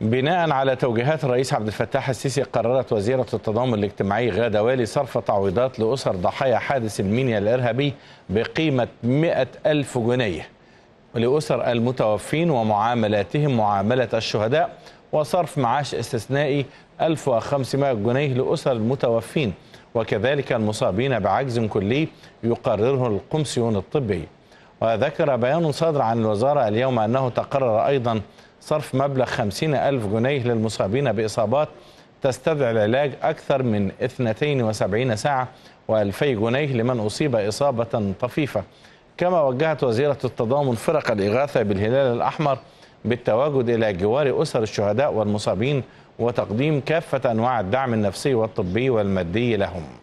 بناء على توجيهات الرئيس عبد الفتاح السيسي قررت وزيرة التضامن الاجتماعي غادة والي صرف تعويضات لأسر ضحايا حادث المينيا الإرهابي بقيمة 100 ألف جنيه لأسر المتوفين ومعاملاتهم معاملة الشهداء وصرف معاش استثنائي 1500 جنيه لأسر المتوفين وكذلك المصابين بعجز كلي يقرره القمصيون الطبي وذكر بيان صادر عن الوزارة اليوم أنه تقرر أيضا صرف مبلغ 50 ألف جنيه للمصابين بإصابات تستدعي العلاج أكثر من 72 ساعة و2000 جنيه لمن أصيب إصابة طفيفة كما وجهت وزيرة التضامن فرق الإغاثة بالهلال الأحمر بالتواجد إلى جوار أسر الشهداء والمصابين وتقديم كافة أنواع الدعم النفسي والطبي والمادي لهم